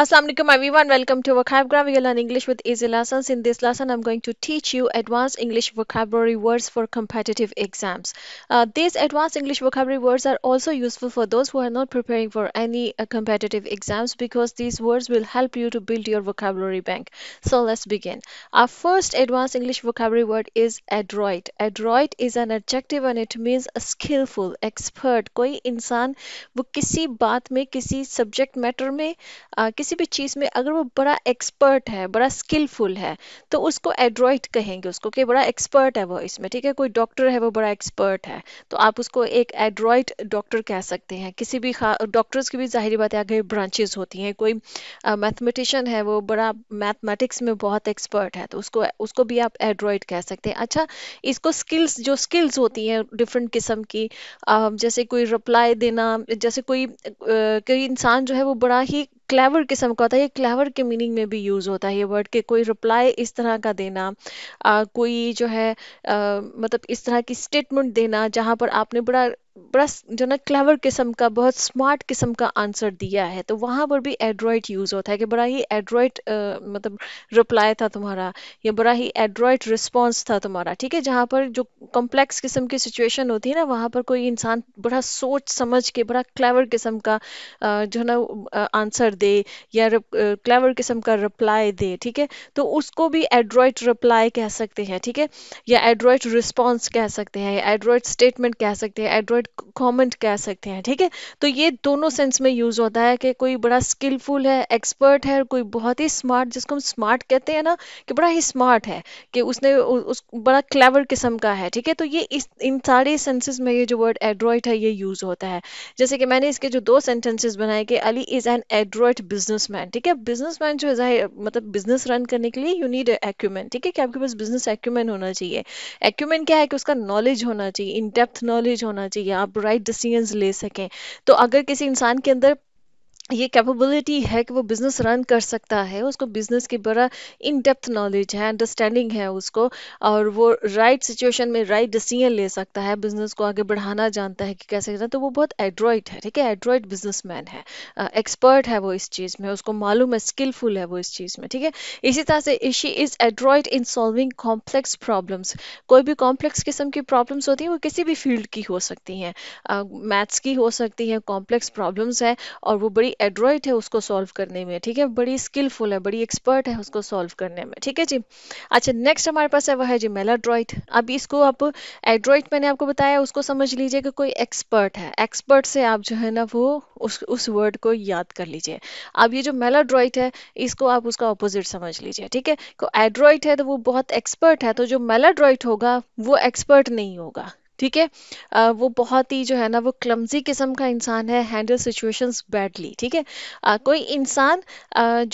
Assalamualaikum everyone welcome to vocabgram we learn English with easy lessons in this lesson I'm going to teach you advanced English vocabulary words for competitive exams uh, these advanced English vocabulary words are also useful for those who are not preparing for any uh, competitive exams because these words will help you to build your vocabulary bank so let's begin our first advanced English vocabulary word is adroit adroit is an adjective and it means skillful expert कोई इंसान वो किसी बात में किसी subject matter में uh, किसी भी चीज़ में अगर वो बड़ा एक्सपर्ट है बड़ा स्किलफुल है तो उसको एड्रॉइड कहेंगे उसको कि बड़ा एक्सपर्ट है वो इसमें ठीक है कोई डॉक्टर है वो बड़ा एक्सपर्ट है तो आप उसको एक एड्रॉइड डॉक्टर कह सकते हैं किसी भी डॉक्टर्स की भी जाहिर बात है आगे ब्रांचेज होती हैं कोई मैथमेटिशियन है वो बड़ा मैथमेटिक्स में बहुत एक्सपर्ट है तो उसको उसको भी आप एड्रॉइड कह सकते हैं अच्छा इसको स्किल्स जो स्किल्स होती हैं डिफरेंट किस्म की जैसे कोई रिप्लाई देना जैसे कोई कोई इंसान जो है वो बड़ा ही क्लेवर किस्म का होता है ये क्लेवर के मीनिंग में भी यूज़ होता है ये वर्ड के कोई रिप्लाई इस तरह का देना आ, कोई जो है आ, मतलब इस तरह की स्टेटमेंट देना जहाँ पर आपने बड़ा बड़ा जो ना क्लेवर किस्म का बहुत स्मार्ट किस्म का आंसर दिया है तो वहाँ पर भी एड्रॉइड यूज़ होता है कि बड़ा ही एड्रॉइड मतलब रिप्लाई था तुम्हारा या बड़ा ही एड्रॉइड रिस्पॉन्स था तुम्हारा ठीक है जहाँ पर जो कॉम्प्लेक्स किस्म की सिचुएशन होती है ना वहाँ पर कोई इंसान बड़ा सोच समझ के बड़ा क्लेवर किस्म का जो ना आंसर दे या क्लेवर किस्म का रिप्लाई दे ठीक है तो उसको भी एड्रॉइड रिप्लाई कह सकते हैं ठीक है या एड्रॉइड रिस्पॉन्स कह सकते हैं एड्रॉइड स्टेटमेंट कह सकते हैं एड्रॉइड वर्ड कॉमेंट कह सकते हैं ठीक है तो ये दोनों सेंस में यूज होता है कि कोई बड़ा स्किलफुल है एक्सपर्ट है और कोई बहुत ही स्मार्ट जिसको हम स्मार्ट कहते हैं ना कि बड़ा ही स्मार्ट है कि उसने उस बड़ा क्लेवर किस्म का है ठीक है तो ये इस इन सारे सेंसेस में ये जो वर्ड एड्रॉइड है ये यूज होता है जैसे कि मैंने इसके जो दो सेंटेंसेज बनाए कि Ali is an adroit businessman ठीक है बिजनेसमैन जो है मतलब बिजनेस रन करने के लिए यू नीड एक्यूमेंट ठीक है कि आपके पास बिजनेस एक्यूमेंट होना चाहिए एक्यूमेंट क्या है कि उसका नॉलेज होना चाहिए इन डेप्थ नॉलेज होना चाहिए या आप राइट डिसीजन ले सकें तो अगर किसी इंसान के अंदर ये कैपेबिलिटी है कि वो बिजनेस रन कर सकता है उसको बिजनेस की बड़ा इन डेप्थ नॉलेज है अंडरस्टैंडिंग है उसको और वो राइट right सिचुएशन में राइट right डिसीजन ले सकता है बिजनेस को आगे बढ़ाना जानता है कि कैसे करना तो वो बहुत एड्रॉइड है ठीक है एड्रॉइड मैन है एक्सपर्ट है वो इस चीज़ में उसको मालूम है स्किलफुल है वो इस चीज़ में ठीक है इसी तरह से Ishi is adroit in solving complex problems कोई भी कॉम्प्लेक्स किस्म की प्रॉब्लम्स होती हैं वो किसी भी फील्ड की हो सकती हैं मैथ्स uh, की हो सकती हैं कॉम्प्लेक्स प्रॉब्लम्स हैं और वो बड़ी एड्रॉइट है उसको सॉल्व करने में ठीक है बड़ी स्किलफुल है बड़ी एक्सपर्ट है उसको सॉल्व करने में ठीक है जी अच्छा नेक्स्ट हमारे पास है वह है जी मेलाड्रॉइट अब इसको आप एड्रॉइट मैंने आपको बताया उसको समझ लीजिए कि कोई एक्सपर्ट है एक्सपर्ट से आप जो है ना वो उस उस वर्ड को याद कर लीजिए अब ये जो मेलाड्रॉइट है इसको आप उसका ऑपोजिट समझ लीजिए ठीक है को एड्रॉइट है तो वो बहुत एक्सपर्ट है तो जो मेलाड्रॉइट होगा वो एक्सपर्ट नहीं होगा ठीक है वो बहुत ही जो है ना वो क्लमजी किस्म का इंसान है हैंडल सिचुएशंस बैडली ठीक है कोई इंसान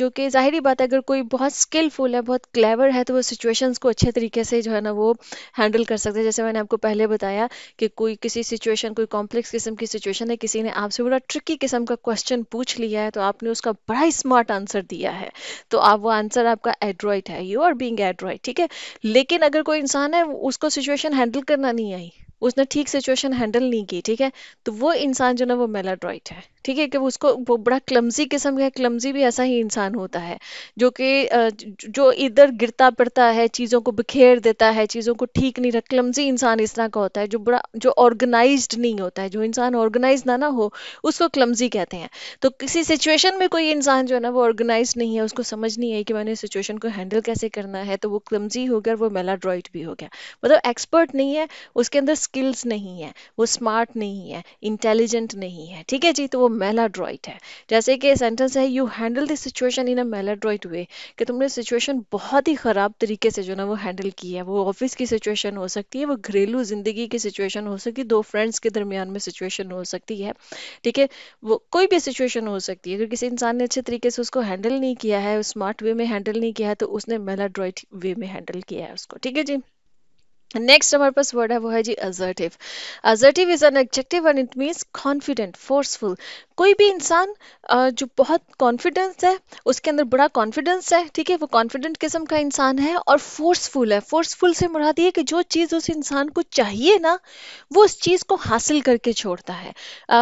जो कि जाहिर बात है अगर कोई बहुत स्किलफुल है बहुत क्लेवर है तो वो सिचुएशंस को अच्छे तरीके से जो है ना वो हैंडल कर सकते हैं जैसे मैंने आपको पहले बताया कि कोई किसी सिचुएशन कोई कॉम्प्लेक्स किस्म की सिचुएशन है किसी ने आपसे बड़ा ट्रिकी किस्म का क्वेश्चन पूछ लिया है तो आपने उसका बड़ा ही स्मार्ट आंसर दिया है तो आप वो आंसर आपका एड्रॉइड है यू आर बींग एड्रॉइड ठीक है लेकिन अगर कोई इंसान है उसको सिचुएशन हैंडल करना नहीं आई उसने ठीक सिचुएशन हैंडल नहीं की ठीक है तो वो इंसान जो ना वो मेलाड्रॉइट है ठीक है कि उसको वो बड़ा क्लमजी किस्म का क्लमजी भी ऐसा ही इंसान होता है जो कि जो इधर गिरता पड़ता है चीज़ों को बिखेर देता है चीज़ों को ठीक नहीं रख क्लमजी इंसान इस तरह का होता है जो बड़ा जो ऑर्गेनाइज नहीं होता है जो इंसान ऑर्गेनाइज ना ना हो उसको क्लमजी कहते हैं तो किसी सिचुएशन में कोई इंसान जो है ना वो ऑर्गेनाइज नहीं है उसको समझ नहीं आई कि मैंने सिचुएशन को हैंडल कैसे करना है तो वो क्लमजी हो गया और वो मेलाड्रॉइट भी हो गया मतलब एक्सपर्ट नहीं है उसके अंदर स्किल्स नहीं है वो स्मार्ट नहीं है इंटेलिजेंट नहीं है ठीक है जी तो वो मेलाड्रॉइट है जैसे कि सेंटेंस है you handle this situation in a maladroit way कि तुमने सिचुएशन बहुत ही ख़राब तरीके से जो ना वो हैंडल की है वो ऑफिस की सिचुएशन हो सकती है वो घरेलू ज़िंदगी की सिचुएशन हो सकती है दो फ्रेंड्स के दरमियान में सिचुएशन हो सकती है ठीक है वो कोई भी सिचुएशन हो सकती है अगर किसी इंसान ने अच्छे तरीके से उसको हैंडल नहीं किया है स्मार्ट वे में हैंडल नहीं किया है तो उसने मेलाड्रॉइट वे में हैंडल किया है उसको ठीक है जी नेक्स्ट हमारे पास वर्ड है वो है जी assertive assertive is an adjective and it means confident forceful कोई भी इंसान जो बहुत कॉन्फिडेंस है उसके अंदर बड़ा कॉन्फिडेंस है ठीक है वो कॉन्फिडेंट किस्म का इंसान है और फोर्सफुल है फोर्सफुल से मुराद ये कि जो चीज़ उस इंसान को चाहिए ना वो उस चीज़ को हासिल करके छोड़ता है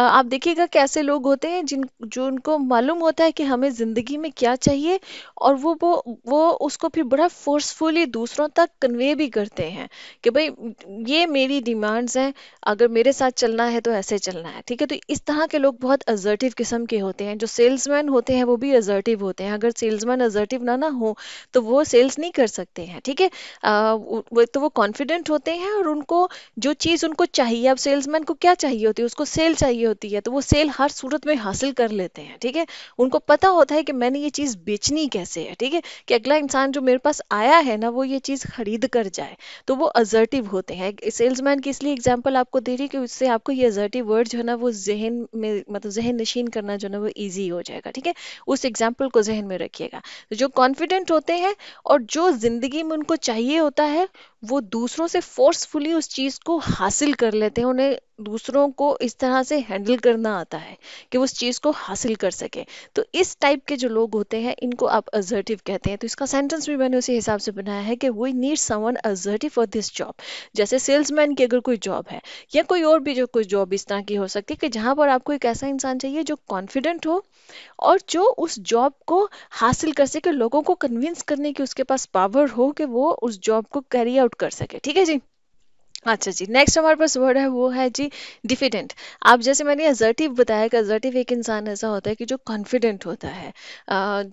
आप देखिएगा कैसे लोग होते हैं जिन जो उनको मालूम होता है कि हमें ज़िंदगी में क्या चाहिए और वो वो वो उसको फिर बड़ा फोर्सफुली दूसरों तक कन्वे भी करते हैं कि भाई ये मेरी डिमांड्स हैं अगर मेरे साथ चलना है तो ऐसे चलना है ठीक है तो इस तरह के लोग बहुत अजर्टिव किस्म के होते हैं हैं जो सेल्समैन होते हैं वो भी अजर्टिव होते हैं अगर सेल्समैन अजर्टिव ना ना हो तो वो सेल्स नहीं कर सकते हैं ठीक है वो तो वो कॉन्फिडेंट होते हैं और उनको जो चीज़ उनको चाहिए अब सेल्समैन को क्या चाहिए होती है उसको सेल चाहिए होती है तो वो सेल हर सूरत में हासिल कर लेते हैं ठीक है उनको पता होता है कि मैंने ये चीज़ बेचनी कैसे है ठीक है कि अगला इंसान जो मेरे पास आया है ना वो ये चीज़ खरीद कर जाए तो वो अजर्टिव होते हैं सेल्समैन की इसलिए एग्जाम्पल आपको दे रही है कि उससे आपको ये अजर्टिव वर्ड जो है ना वो जहन में मतलब जहन नशीन करना जो है ना वो ईजी हो जाएगा ठीक है उस एग्जाम्पल को जहन में रखिएगा तो जो कॉन्फिडेंट होते हैं और जो जिंदगी में उनको चाहिए होता है वो दूसरों से फोर्सफुली उस चीज को हासिल कर लेते हैं उन्हें दूसरों को इस तरह से हैंडल करना आता है कि वो उस चीज़ को हासिल कर सके तो इस टाइप के जो लोग होते हैं इनको आप अजर्टिव कहते हैं तो इसका सेंटेंस भी मैंने उसी हिसाब से बनाया है कि we need someone assertive for this job जैसे सेल्समैन की अगर कोई जॉब है या कोई और भी जो कोई जॉब इस तरह की हो सकती है कि जहाँ पर आपको एक ऐसा इंसान चाहिए जो कॉन्फिडेंट हो और जो उस जॉब को हासिल कर सके लोगों को कन्विंस करने की उसके पास पावर हो कि वो उस जॉब को कैरी आउट कर सके ठीक है जी अच्छा जी नेक्स्ट हमारे पास वर्ड है वो है जी डिफिडेंट आप जैसे मैंने अजर्टिव बताया कि अजर्टिव एक इंसान ऐसा होता है कि जो कॉन्फिडेंट होता है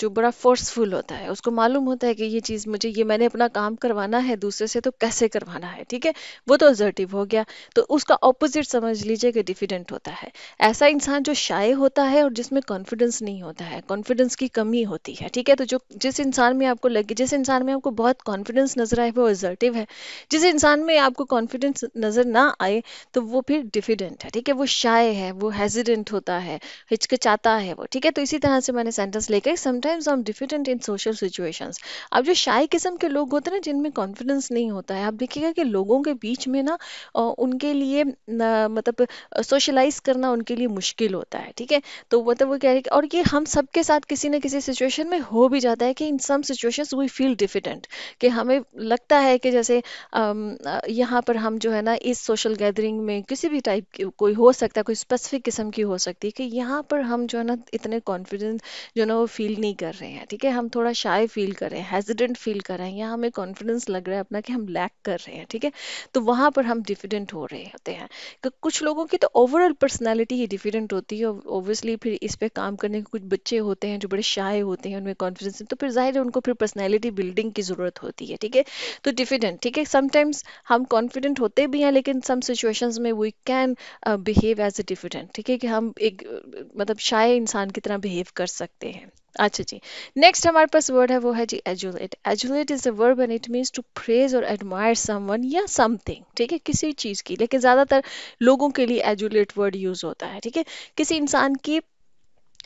जो बड़ा फोर्सफुल होता है उसको मालूम होता है कि ये चीज़ मुझे ये मैंने अपना काम करवाना है दूसरे से तो कैसे करवाना है ठीक है वो तो अजर्टिव हो गया तो उसका ऑपोजिट समझ लीजिए कि डिफिडेंट होता है ऐसा इंसान जो शाए होता है और जिसमें कॉन्फिडेंस नहीं होता है कॉन्फिडेंस की कमी होती है ठीक है तो जो जिस इंसान में आपको लगे जिस इंसान में आपको बहुत कॉन्फिडेंस नजर आए वो एजर्टिव है जिस इंसान में आपको कॉन्फिडेंस कॉन्फिडेंस नज़र ना आए तो वो फिर डिफिडेंट है ठीक है वो शाय है वो हेजिडेंट होता है हिचकिचाता है वो ठीक है तो इसी तरह से मैंने सेंटेंस लेकर समटाइम्स हम डिफिडेंट इन सोशल सिचुएशंस अब जो शाय किस्म के लोग होते हैं ना जिनमें कॉन्फिडेंस नहीं होता है आप देखिएगा कि लोगों के बीच में ना उनके लिए मतलब सोशलाइज करना उनके लिए मुश्किल होता है ठीक है तो मतलब वो कह रहे और ये हम सबके साथ किसी न किसी सिचुएशन में हो भी जाता है कि in some situations we feel diffident कि हमें लगता है कि जैसे यहाँ पर हम हम जो है ना इस सोशल गैदरिंग में किसी भी टाइप की कोई हो सकता है कोई स्पेसिफिक किस्म की हो सकती है कि यहाँ पर हम जो है ना इतने कॉन्फिडेंस जो है ना वो फील नहीं कर रहे हैं ठीक है हम थोड़ा शाय फील कर रहे हैं हेजिडेंट फील कर रहे हैं या हमें कॉन्फिडेंस लग रहा है अपना कि हम लैक कर रहे हैं ठीक है तो वहाँ पर हम डिफिडेंट हो रहे होते हैं कुछ लोगों की तो ओवरऑल पर्सनैलिटी ही डिफिडेंट होती है ओबियसली फिर इस पर काम करने के कुछ बच्चे होते हैं जो बड़े शाये होते हैं उनमें कॉन्फिडेंस तो फिर जाहिर है उनको फिर पर्सनैलिटी बिल्डिंग की ज़रूरत होती है ठीक है तो डिफिडेंट ठीक है समटाइम्स हम कॉन्फिडेंट डिफिडेंट होते भी हैं लेकिन सम सिचुएशंस में we can behave as a diffident ठीक है कि हम एक uh, मतलब शाये इंसान की तरह बिहेव कर सकते हैं अच्छा जी नेक्स्ट हमारे पास वर्ड है वो है जी adulate adulate is a verb and it means to praise और एडमायर समवन या समथिंग ठीक है किसी चीज़ की लेकिन ज़्यादातर लोगों के लिए एजुलेट वर्ड यूज़ होता है ठीक है किसी इंसान की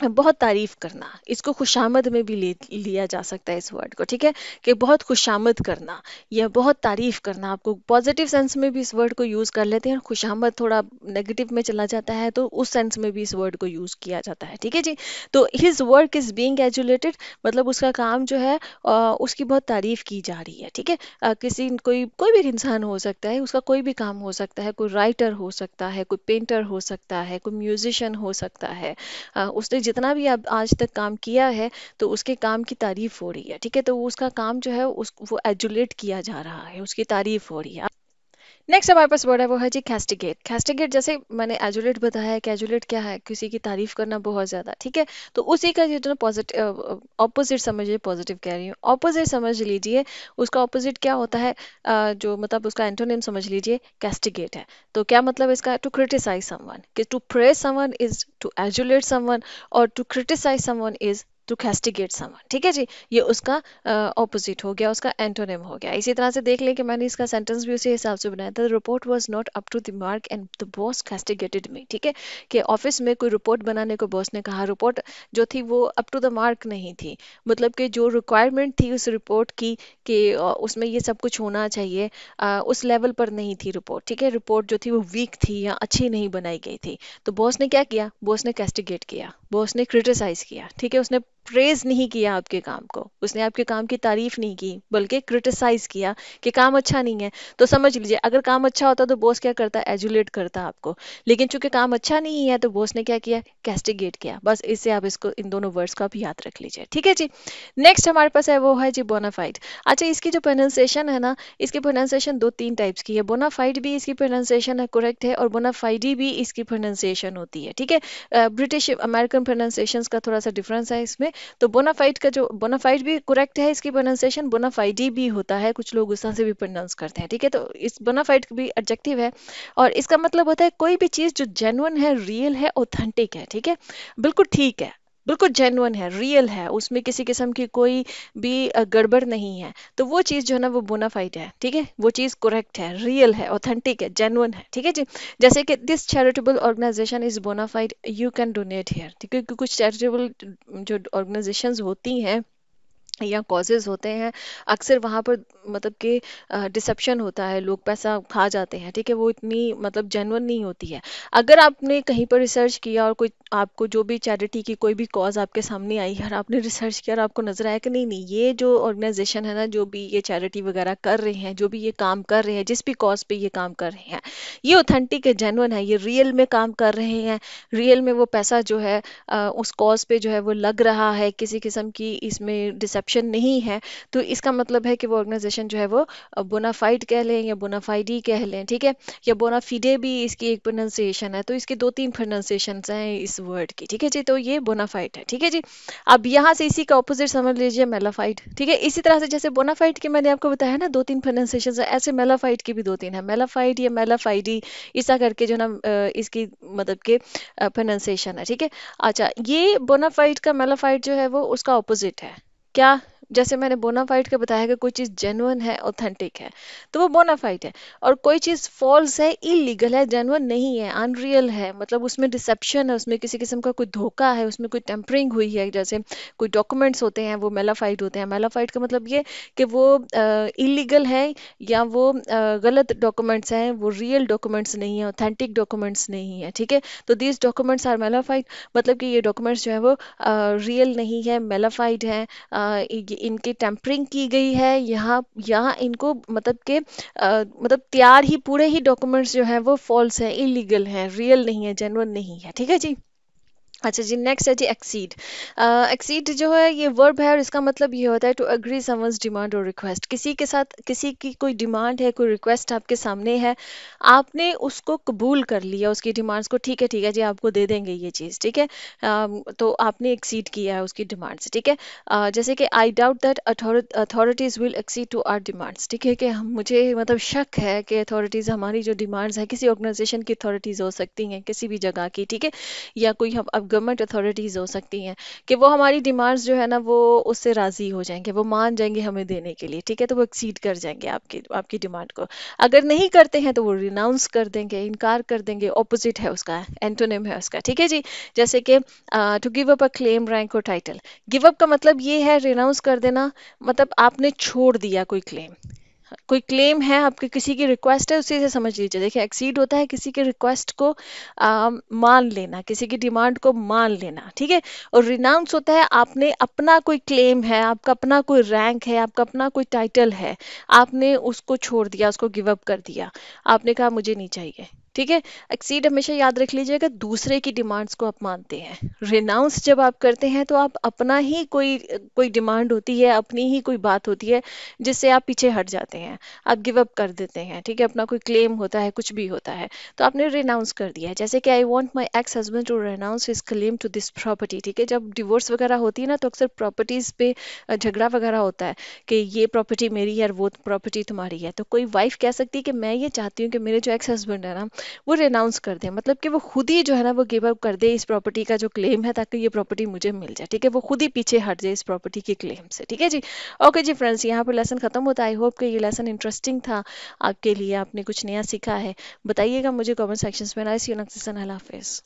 बहुत तारीफ करना इसको खुशामद में भी ले लिया जा सकता है इस वर्ड को ठीक है कि बहुत खुशामद करना या बहुत तारीफ करना आपको पॉजिटिव सेंस में भी इस वर्ड को यूज़ कर लेते हैं और खुशामद थोड़ा नेगेटिव में चला जाता है तो उस सेंस में भी इस वर्ड को यूज़ किया जाता है ठीक है जी तो his work is being adulated मतलब उसका काम जो है उसकी बहुत तारीफ की जा रही है ठीक है किसी कोई कोई भी इंसान हो सकता है उसका कोई भी काम हो सकता है कोई राइटर हो सकता है कोई पेंटर हो सकता है कोई म्यूजिशियन हो सकता है उसने जितना भी आप आज तक काम किया है तो उसके काम की तारीफ हो रही है ठीक है तो उसका काम जो है उस वो एजुलेट किया जा रहा है उसकी तारीफ हो रही है नेक्स्ट हमारे पास वर्ड है वो है जी कैस्टिगेट कैस्टिगेट जैसे मैंने एजुलेट बताया है कैजुलेट क्या है किसी की तारीफ करना बहुत ज़्यादा ठीक है तो उसी का जो पॉजिटिव ऑपोजिट समझिए पॉजिटिव कह रही हूँ ऑपोजिट समझ लीजिए उसका ऑपोजिट क्या होता है जो मतलब उसका एंटोनियम समझ लीजिए कैस्टिगेट है तो क्या मतलब इसका टू क्रिटिसाइज समवन कि to praise someone is to adulate someone और to criticise someone is to castigate someone ठीक है जी ये उसका ऑपोजिट uh, हो गया उसका एंटोनिम हो गया इसी तरह से देख लें कि मैंने इसका सेंटेंस भी उसी हिसाब से बनाया था report was not up to the mark and the boss castigated me ठीक है कि ऑफिस में कोई रिपोर्ट बनाने को बॉस ने कहा रिपोर्ट जो थी वो अप टू द मार्क नहीं थी मतलब कि जो रिक्वायरमेंट थी उस रिपोर्ट की कि उसमें ये सब कुछ होना चाहिए uh, उस लेवल पर नहीं थी रिपोर्ट ठीक है रिपोर्ट जो थी वो वीक थी या अच्छी नहीं बनाई गई थी तो बॉस ने क्या किया बॉस ने कैस्टिगेट किया बॉस ने क्रिटिसाइज किया ठीक है उसने प्रेज नहीं किया आपके काम को उसने आपके काम की तारीफ नहीं की बल्कि क्रिटिसाइज किया कि काम अच्छा नहीं है तो समझ लीजिए अगर काम अच्छा होता तो बॉस क्या करता एजुलेट करता आपको लेकिन चूंकि काम अच्छा नहीं है तो बॉस ने क्या किया कैस्टिगेट किया बस इससे आप इसको इन दोनों वर्ड्स को आप याद रख लीजिए ठीक है जी नेक्स्ट हमारे पास है वो है जी बोनाफाइड अच्छा इसकी जो प्रोनाउंसिएशन है ना इसकी प्रोनाउंसिएशन दो तीन टाइप्स की है बोनाफाइड भी इसकी प्रोनाउंसिएशन है करेक्ट है और बोनाफाइडी भी इसकी प्रोनाउंसिएशन होती है ठीक है ब्रिटिश अमेरिकन प्रोनाउंसिएशन का थोड़ा सा डिफरेंस है इसमें तो बोनाफाइड का जो बोनाफाइड भी करेक्ट है इसकी प्रोनाउंसिएशन बोनाफाइडी भी होता है कुछ लोग तरह से भी प्रोनाउंस करते हैं ठीक है तो इस बोनाफाइड भी एडजेक्टिव है और इसका मतलब होता है कोई भी चीज़ जो जेनुअन है रियल है ऑथेंटिक है ठीक है बिल्कुल ठीक है बिल्कुल जेनुअन है रियल है उसमें किसी किस्म की कोई भी गड़बड़ नहीं है तो वो चीज़ जो है ना वो बोनाफाइड है ठीक है वो चीज़ करेक्ट है रियल है ऑथेंटिक है जेनुअन है ठीक है जी जैसे कि this charitable organisation is bona fide you can donate here ठीक है क्योंकि कुछ चैरिटेबल जो ऑर्गेनाइजेशन होती हैं या कॉजेज़ होते हैं अक्सर वहाँ पर मतलब कि डिसेप्शन होता है लोग पैसा खा जाते हैं ठीक है वो इतनी मतलब जेनवन नहीं होती है अगर आपने कहीं पर रिसर्च किया और कोई आपको जो भी चैरिटी की कोई भी कॉज आपके सामने आई है और आपने रिसर्च किया और आपको नज़र आया कि नहीं नहीं ये जो ऑर्गेनाइजेशन है ना जो भी ये चैरिटी वगैरह कर रहे हैं जो भी ये काम कर रहे हैं जिस भी कॉज पर ये काम कर रहे हैं ये ऑथेंटिक है जेनवन है ये रियल में काम कर रहे हैं रियल में वो पैसा जो है उस कॉज पर जो है वो लग रहा है किसी किस्म की इसमें डिसप एक्सेप्शन नहीं है तो इसका मतलब है कि वो ऑर्गेनाइजेशन जो है वो बोनाफाइड कह लें या बोनाफाइडी कह लें ठीक है या बोनाफिडे भी इसकी एक प्रोनाउंसिएशन है तो इसके दो तीन प्रोनाउंसिएशन हैं इस वर्ड की ठीक है जी तो ये बोनाफाइड है ठीक है जी अब यहाँ से इसी का ऑपोजिट समझ लीजिए मेलाफाइड ठीक है इसी तरह से जैसे बोनाफाइड की मैंने आपको बताया ना दो तीन प्रोनाउंसिएशन है ऐसे मेलाफाइड की भी दो तीन है मेलाफाइड या मेलाफाइडी ऐसा करके जो ना इसकी मतलब के प्रोनाउंसिएशन है ठीक है अच्छा ये बोनाफाइड का मेलाफाइड जो है वो उसका ऑपोजिट है क्या जैसे मैंने बोनाफाइड का बताया कि कोई चीज़ जेनुअन है ऑथेंटिक है तो वो बोनाफाइड है और कोई चीज़ फॉल्स है इलीगल है जेनुअन नहीं है अनरियल है मतलब उसमें डिसेप्शन है उसमें किसी किस्म का कोई धोखा है उसमें कोई टेम्परिंग हुई है जैसे कोई डॉक्यूमेंट्स होते हैं वो मेलाफाइड होते हैं मेलाफाइड का मतलब ये कि वो इलीगल uh, है या वो uh, गलत डॉक्यूमेंट्स हैं वो रियल डॉक्यूमेंट्स नहीं है ऑथेंटिक डॉक्यूमेंट्स नहीं है ठीक है तो दीज डॉक्यूमेंट्स आर मेलाफाइड मतलब कि ये डॉक्यूमेंट्स जो है वो रियल uh, नहीं है मेलाफाइड है uh, इनके टेम्परिंग की गई है यहाँ यहाँ इनको मतलब के आ, मतलब तैयार ही पूरे ही डॉक्यूमेंट्स जो हैं वो फॉल्स हैं इलीगल हैं रियल नहीं है जेनवन नहीं है ठीक है जी अच्छा जी नेक्स्ट है जी एक्सीड एक्सीड uh, जो है ये वर्ब है और इसका मतलब ये होता है टू अग्री समवंस डिमांड और रिक्वेस्ट किसी के साथ किसी की कोई डिमांड है कोई रिक्वेस्ट आपके सामने है आपने उसको कबूल कर लिया उसकी डिमांड्स को ठीक है ठीक है जी आपको दे देंगे ये चीज़ ठीक है um, तो आपने एक्सीड किया है उसकी डिमांड्स ठीक है uh, जैसे कि I doubt that authorities will accede to our demands ठीक है कि हम मुझे मतलब शक है कि अथॉरिटीज़ हमारी जो डिमांड्स हैं किसी ऑर्गेनाइजेशन की अथॉरिटीज़ हो सकती हैं किसी भी जगह की ठीक है या कोई हम गवर्नमेंट अथॉरिटीज़ हो सकती हैं कि वो हमारी डिमांड्स जो है ना वो उससे राज़ी हो जाएंगे वो मान जाएंगे हमें देने के लिए ठीक है तो वो एक्सीड कर जाएंगे आपकी आपकी डिमांड को अगर नहीं करते हैं तो वो रिनाउंस कर देंगे इनकार कर देंगे ऑपोजिट है उसका एंटोनिम है उसका ठीक है जी जैसे कि to give up a claim rank और टाइटल गिव अप का मतलब ये है रिनाउंस कर देना मतलब आपने छोड़ दिया कोई क्लेम कोई क्लेम है आपके किसी की रिक्वेस्ट है उसी से समझ लीजिए देखिए एक्सीड होता है किसी के रिक्वेस्ट को आ, मान लेना किसी की डिमांड को मान लेना ठीक है और रिनाउंस होता है आपने अपना कोई क्लेम है आपका अपना कोई रैंक है आपका अपना कोई टाइटल है आपने उसको छोड़ दिया उसको गिव अप कर दिया आपने कहा मुझे नहीं चाहिए ठीक है एक्सीड हमेशा याद रख लीजिएगा दूसरे की डिमांड्स को आप मानते हैं रिनाउंस जब आप करते हैं तो आप अपना ही कोई कोई डिमांड होती है अपनी ही कोई बात होती है जिससे आप पीछे हट जाते हैं आप गिव अप कर देते हैं ठीक है अपना कोई क्लेम होता है कुछ भी होता है तो आपने रिनाउंस कर दिया है जैसे कि I want my ex husband to renounce his claim to this property ठीक है जब डिवोर्स वगैरह होती है ना तो अक्सर प्रॉपर्टीज पे झगड़ा वगैरह होता है कि ये प्रॉपर्टी मेरी है और वो प्रॉपर्टी तुम्हारी है तो कोई वाइफ कह सकती है कि मैं ये चाहती हूँ कि मेरे जो एक्स हस्बैंड है ना वो रेनाउंस कर दे मतलब कि वो खुद ही जो है ना वो गिव अप कर दे इस प्रॉपर्टी का जो क्लेम है ताकि ये प्रॉपर्टी मुझे मिल जाए ठीक है वो खुद ही पीछे हट जाए इस प्रॉपर्टी के क्लेम से ठीक है जी ओके जी फ्रेंड्स यहाँ पर लेसन खत्म होता है आई होप कि ये लेसन इंटरेस्टिंग था आपके लिए आपने कुछ नया सीखा है बताइएगा मुझे कॉमेंट सेक्शन में ना इसी हाफिज़